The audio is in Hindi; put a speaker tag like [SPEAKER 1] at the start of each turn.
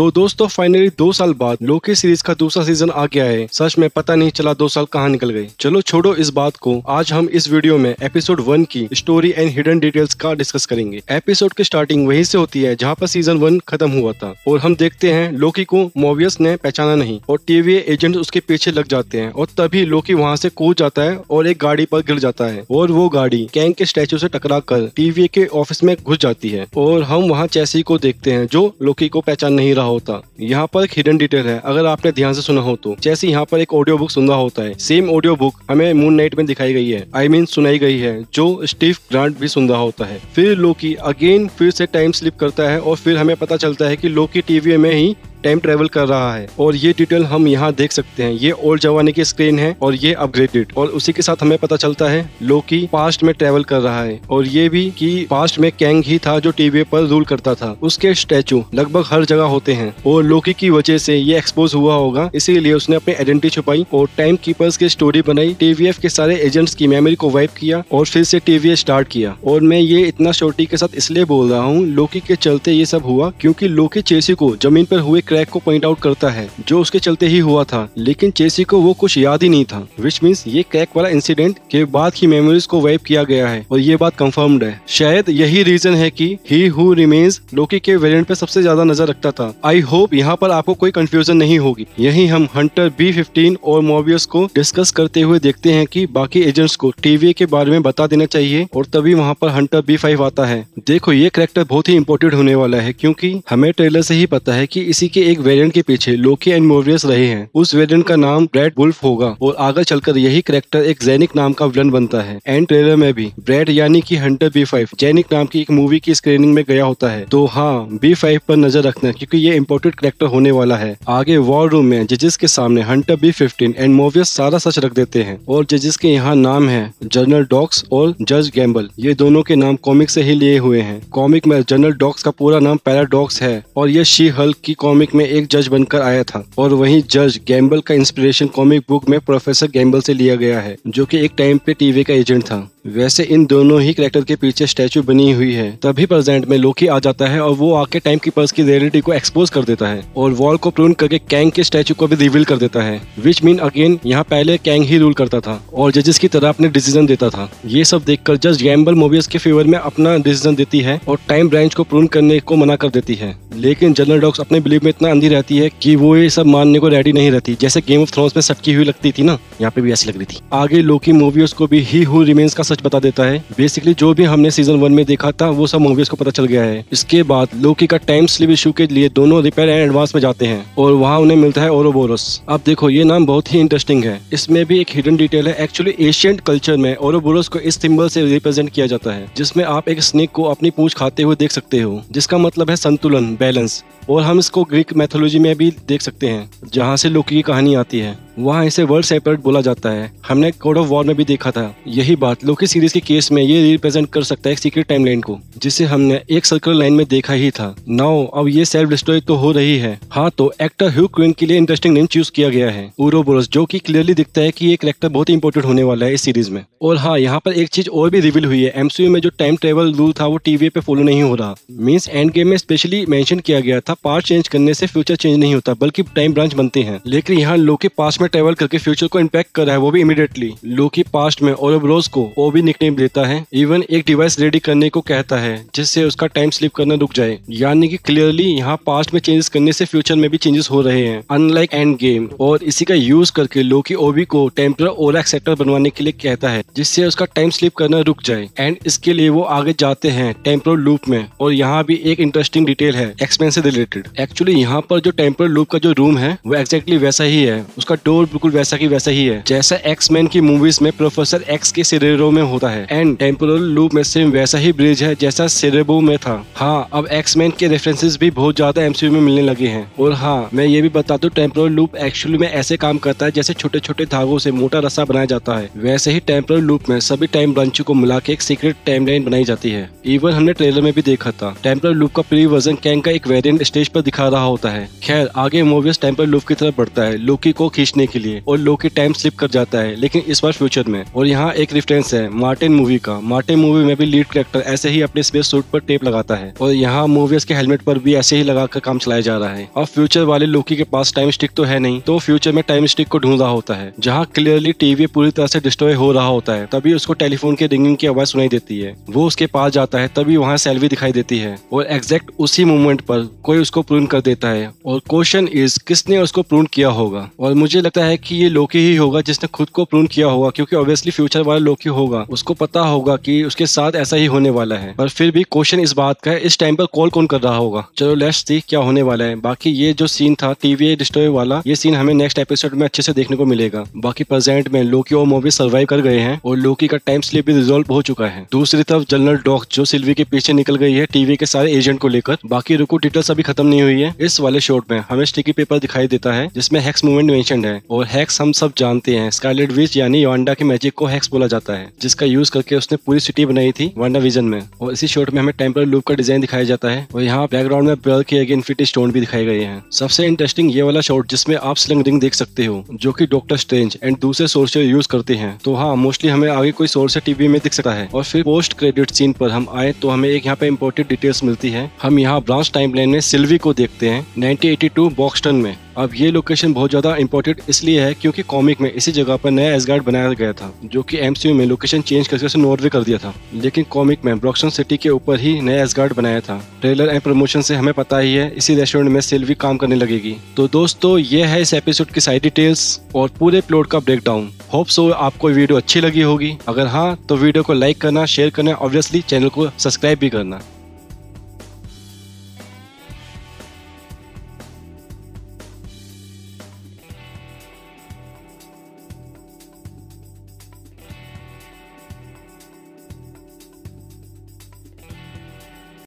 [SPEAKER 1] तो दोस्तों फाइनली दो साल बाद लोकी सीरीज का दूसरा सीजन आ गया है सच में पता नहीं चला दो साल कहाँ निकल गए चलो छोड़ो इस बात को आज हम इस वीडियो में एपिसोड वन की स्टोरी एंड हिडन डिटेल्स का डिस्कस करेंगे एपिसोड की स्टार्टिंग वहीं से होती है जहाँ पर सीजन वन खत्म हुआ था और हम देखते हैं लोकी को मोवियस ने पहचाना नहीं और टीवी एजेंट उसके पीछे लग जाते हैं और तभी लोकी वहाँ से कूद जाता है और एक गाड़ी पर गिर जाता है और वो गाड़ी कैंग के स्टेचू से टकरा कर टीवी के ऑफिस में घुस जाती है और हम वहाँ चैसी को देखते हैं जो लोकी को पहचान नहीं रहा होता यहाँ पर एक हिडन डिटेल है अगर आपने ध्यान से सुना हो तो जैसे यहाँ पर एक ऑडियो बुक सुन रहा होता है सेम ऑडियो बुक हमें मून नाइट में दिखाई गई है आई I मीन mean, सुनाई गई है जो स्टीव ग्रांट भी सुन रहा होता है फिर लोकी अगेन फिर से टाइम स्लिप करता है और फिर हमें पता चलता है की लोकी टीवी में ही टाइम ट्रेवल कर रहा है और ये डिटेल हम यहाँ देख सकते हैं ये ओल्ड जमाने की स्क्रीन है और ये अपग्रेडेड और उसी के साथ हमें पता चलता है लोकी पास्ट में ट्रेवल कर रहा है और ये भी कि पास्ट में कैंग ही था जो टीवी पर रूल करता था उसके स्टैचू लगभग हर जगह होते हैं और लोकी की वजह से ये एक्सपोज हुआ होगा इसीलिए उसने अपनी आइडेंटिटी छुपाई और टाइम कीपर्स की स्टोरी बनाई टीवीएफ के सारे एजेंट्स की मेमोरी को वाइप किया और फिर से टीवी स्टार्ट किया और मैं ये इतना शोटी के साथ इसलिए बोल रहा हूँ लोकी के चलते ये सब हुआ क्योंकि लोकी चेसी को जमीन पर हुए क्रैक को पॉइंट आउट करता है जो उसके चलते ही हुआ था लेकिन चेसी को वो कुछ याद ही नहीं था विच मीन्स ये क्रैक वाला इंसिडेंट के बाद की मेमोरीज को वाइप किया गया है और ये बात कंफर्म्ड है शायद यही रीजन है कि ही हु रिमेन्स लोकी के वेरिएंट पे सबसे ज्यादा नजर रखता था आई होप यहाँ पर आपको कोई कंफ्यूजन नहीं होगी यही हम हंटर बी फिफ्टीन और मोबियस को डिस्कस करते हुए देखते हैं की बाकी एजेंट्स को टीवी के बारे में बता देना चाहिए और तभी वहाँ पर हंटर बी फाइव आता है देखो ये करेक्टर बहुत ही इम्पोर्टेंट होने वाला है क्यूँकी हमें ट्रेलर से ही पता है की इसी के के एक वेरिएंट के पीछे लोकी एंड मोरियस रहे हैं उस वेरिएंट का नाम ब्रेड वुल्फ होगा और आगे चलकर यही करेक्टर एक जैनिक नाम का विलन बनता है एंड ट्रेलर में भी ब्रेड यानी कि हंटर बी फाइव जैनिक नाम की एक मूवी की स्क्रीनिंग में गया होता है तो हाँ बी फाइव पर नजर रखना क्योंकि ये इम्पोर्टेंट करेक्टर होने वाला है आगे वॉर रूम में जजेस के सामने Hunter B fifteen and Mobius सारा सच रख देते हैं और जजेस के यहाँ नाम है जनरल डॉक्स और जज गैम्बल ये दोनों के नाम कॉमिक से ही लिए हुए हैं कॉमिक में जनरल डॉक्स का पूरा नाम पैराडॉक्स है और ये शी हल्क की कॉमिक एक में एक जज बनकर आया था और वही जज गैम्बल का इंस्पिरेशन कॉमिक बुक में प्रोफेसर गैम्बल से लिया गया है जो की एक टाइम पे टीवी का एजेंट था वैसे इन दोनों ही करेक्टर के पीछे स्टैचू बनी हुई है तभी प्रेजेंट में लोकी आ जाता है और वो आके टाइम कीपर्स की रियलिटी को एक्सपोज कर देता है और वॉल को प्रून करके कैंग के स्टैचू को भी रिवील कर देता है विच मीन अगेन यहाँ पहले कैंग ही रूल करता था और जजेस की तरह अपने डिसीजन देता था ये सब देख कर जज गैम्बल मोबियस के फेवर में अपना डिसीजन देती है और टाइम ब्रांच को प्रून करने को मना कर देती है लेकिन जनरल डॉक्स अपने बिलीव में इतना अंधी रहती है कि वो ये सब मानने को रेडी नहीं रहती जैसे गेम ऑफ थ्रोन्स में सटकी हुई लगती थी ना यहाँ पे भी ऐसी लग रही थी आगे लोकी मूवीज को भी ही हु रिमेन्स का सच बता देता है बेसिकली जो भी हमने सीजन वन में देखा था वो सब मूवीज को पता चल गया है इसके बाद लोकी का टाइम स्लिप इशू के लिए दोनों रिपेयर एंड एडवांस में जाते हैं और वहाँ उन्हें मिलता है ओरोबोरस अब देखो ये नाम बहुत ही इंटरेस्टिंग है इसमें भी एक हिडन डिटेल है एक्चुअली एशियंट कल्चर में ओरोबोरस को इस सिंबल से रिप्रेजेंट किया जाता है जिसमें आप एक स्नेक को अपनी पूछ खाते हुए देख सकते हो जिसका मतलब है संतुलन बैलेंस और हम इसको ग्रीक मैथोलॉजी में भी देख सकते हैं जहाँ से लोकी की कहानी आती है वहाँ इसे वर्ल्ड सेपरेट बोला जाता है हमने कोड ऑफ वॉर में भी देखा था यही बात लोकी सीरीज के केस में ये रिप्रेजेंट कर सकता है सीक्रेट टाइमलाइन को जिसे हमने एक सर्कल लाइन में देखा ही था नाउ अब ये सेल्फ डिस्ट्रॉय तो हो रही है हाँ तो एक्टर ह्यू क्विन के लिए इंटरेस्टिंग नेम चूज किया गया है उरोबोरस जो की क्लियरली दिखता है की ये करेक्टर बहुत इंपॉर्टेंट होने वाला है इस सीरीज में और हाँ यहाँ पर एक चीज और भी रिवील हुई है एमसीयू में जो टाइम ट्रेवल रूल था वो टीवी पे फॉलो नहीं हो रहा मीन्स एंड गेम में स्पेशली मेंशन किया गया था पार्ट चेंज करने से फ्यूचर चेंज नहीं होता बल्कि टाइम ब्रांच बनते हैं लेकिन यहाँ लोग के पास में ट्रेवल करके फ्यूचर को इम्पैक्ट कर रहा है वो भी इमीडिएटली लोकी पास्ट में ओलोब्रोज को वो भी निकनेम देता है इवन एक डिवाइस रेडी करने को कहता है जिससे उसका टाइम स्लिप करना रुक जाए यानी कि क्लियरली यहाँ पास्ट में चेंजेस करने से फ्यूचर में भी चेंजेस हो रहे हैं अनलाइक एंड गेम और इसी का यूज करके लोकी ओबी को टेम्पर ओला सेक्टर बनवाने के लिए कहता है जिससे उसका टाइम स्लिप करना रुक जाए एंड इसके लिए वो आगे जाते हैं टेम्पर लूप में और यहाँ भी एक इंटरेस्टिंग डिटेल है एक्सपेंसिव रिलेटेड एक्चुअली यहाँ पर जो टेम्पर लूप का जो रूम है वो exactly वैसा ही है उसका डोर कोर बिल्कुल वैसा की वैसा ही है जैसा एक्स मैन की मूवीज में प्रोफेसर एक्स के सिरेरो में होता है एंड टेम्पोरल लूप में सेम वैसा ही ब्रिज है जैसा सिरेबो में था हाँ अब एक्स मैन के रेफरेंसेज भी बहुत ज्यादा एमसीयू में मिलने लगे हैं और हाँ मैं ये भी बता हूँ टेम्पोरल लूप एक्चुअली में ऐसे काम करता है जैसे छोटे छोटे धागो से मोटा रस्सा बनाया जाता है वैसे ही टेम्पोरल लूप में सभी टाइम ब्रांचों को मिला के एक सीक्रेट टाइम लाइन बनाई जाती है इवन हमने ट्रेलर में भी देखा था टेम्पोरल लूप का प्री वर्जन कैंग का एक वेरियंट स्टेज पर दिखा रहा होता है खैर आगे मूवीज टेम्पोरल लूप की तरफ बढ़ता है लोकी को खींचने बचने के लिए और लोकी टाइम स्लिप कर जाता है लेकिन इस बार फ्यूचर में और यहाँ एक रिफरेंस है मार्टिन मूवी का मार्टिन मूवी में भी लीड करेक्टर ऐसे ही अपने स्पेस सूट पर टेप लगाता है और यहाँ मूवीज के हेलमेट पर भी ऐसे ही लगाकर काम चलाया जा रहा है और फ्यूचर वाले लोकी के पास टाइम स्टिक तो है नहीं तो फ्यूचर में टाइम स्टिक को ढूंढ रहा होता है जहाँ क्लियरली टीवी पूरी तरह से डिस्ट्रॉय हो रहा होता है तभी उसको टेलीफोन के रिंगिंग की आवाज सुनाई देती है वो उसके पास जाता है तभी वहाँ सैलवी दिखाई देती है और एग्जैक्ट उसी मोमेंट पर कोई उसको प्रून कर देता है और क्वेश्चन इज किसने उसको प्रून किया होगा और मुझे लगता है कि ये लोकी ही होगा जिसने खुद को प्रून किया होगा क्योंकि ऑब्वियसली फ्यूचर वाला लोकी होगा उसको पता होगा कि उसके साथ ऐसा ही होने वाला है पर फिर भी क्वेश्चन इस बात का है इस टाइम पर कॉल कौन कर रहा होगा चलो लेट्स सी क्या होने वाला है बाकी ये जो सीन था टीवी डिस्ट्रॉय वाला ये सीन हमें नेक्स्ट एपिसोड में अच्छे से देखने को मिलेगा बाकी प्रेजेंट में लोकी और मूवी सर्वाइव कर गए हैं और लोकी का टाइम स्लिप भी रिजोल्व हो चुका है दूसरी तरफ जनरल डॉक जो सिल्वी के पीछे निकल गई है टीवी के सारे एजेंट को लेकर बाकी रुको डिटेल्स अभी खत्म नहीं हुई है इस वाले शॉट में हमें स्टिकी पेपर दिखाई देता है जिसमें हेक्स मूवमेंट मेंशन है है और हैक्स हम सब जानते हैं स्कालेट विच यानी योंडा के मैजिक को हैक्स बोला जाता है जिसका यूज करके उसने पूरी सिटी बनाई थी वांडा विजन में और इसी शॉट में हमें टेम्परल लूप का डिजाइन दिखाया जाता है और यहाँ बैकग्राउंड में बल के गए इन्फिटी स्टोन भी दिखाए गए हैं सबसे इंटरेस्टिंग ये वाला शॉट जिसमें आप स्लिंग रिंग देख सकते हो जो की डॉक्टर स्ट्रेंज एंड दूसरे सोर्स यूज करते हैं तो हाँ मोस्टली हमें आगे कोई सोर्स टीवी में दिख सकता है और फिर पोस्ट क्रेडिट सीन पर हम आए तो हमें एक यहाँ पे इम्पोर्टेंट डिटेल्स मिलती है हम यहाँ ब्रांच टाइम में सिल्वी को देखते हैं 1982 बॉक्सटन में अब ये लोकेशन बहुत ज्यादा इम्पोर्टेंट इसलिए है क्योंकि कॉमिक में इसी जगह पर नया एसगार्ड बनाया गया था जो कि एमसीयू में लोकेशन चेंज करके उसे नॉर्वे कर दिया था लेकिन कॉमिक में ब्रॉक्सन सिटी के ऊपर ही नया एसगार्ड बनाया था ट्रेलर एंड प्रमोशन से हमें पता ही है इसी रेस्टोरेंट में सेल्वी काम करने लगेगी तो दोस्तों ये है इस एपिसोड की सारी डिटेल्स और पूरे प्लॉट का ब्रेक डाउन होप सो आपको वीडियो अच्छी लगी होगी अगर हाँ तो वीडियो को लाइक करना शेयर करना ऑब्वियसली चैनल को सब्सक्राइब भी करना